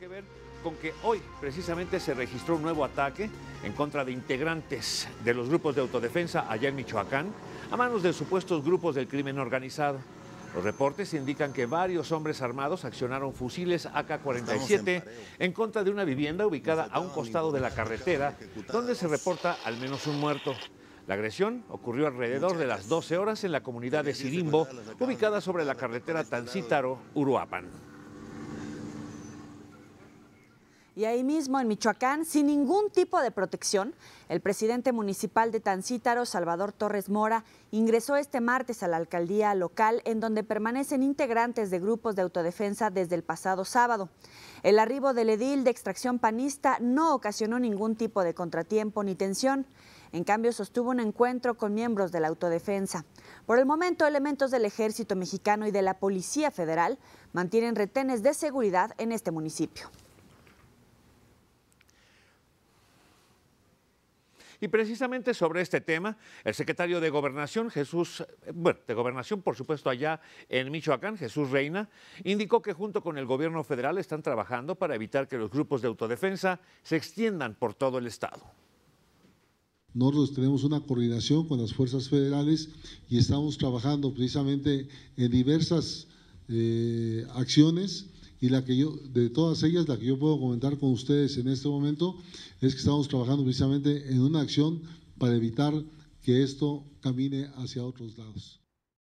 que ver con que hoy precisamente se registró un nuevo ataque en contra de integrantes de los grupos de autodefensa allá en Michoacán a manos de supuestos grupos del crimen organizado. Los reportes indican que varios hombres armados accionaron fusiles AK-47 en contra de una vivienda ubicada a un costado de la carretera, donde se reporta al menos un muerto. La agresión ocurrió alrededor de las 12 horas en la comunidad de Sirimbo, ubicada sobre la carretera este Tancítaro-Uruapan. Y ahí mismo, en Michoacán, sin ningún tipo de protección, el presidente municipal de Tancítaro, Salvador Torres Mora, ingresó este martes a la alcaldía local, en donde permanecen integrantes de grupos de autodefensa desde el pasado sábado. El arribo del edil de extracción panista no ocasionó ningún tipo de contratiempo ni tensión. En cambio, sostuvo un encuentro con miembros de la autodefensa. Por el momento, elementos del ejército mexicano y de la Policía Federal mantienen retenes de seguridad en este municipio. Y precisamente sobre este tema, el secretario de Gobernación, Jesús, eh, bueno, de Gobernación, por supuesto, allá en Michoacán, Jesús Reina, indicó que junto con el gobierno federal están trabajando para evitar que los grupos de autodefensa se extiendan por todo el Estado. Nosotros tenemos una coordinación con las fuerzas federales y estamos trabajando precisamente en diversas eh, acciones y la que yo, de todas ellas, la que yo puedo comentar con ustedes en este momento es que estamos trabajando precisamente en una acción para evitar que esto camine hacia otros lados.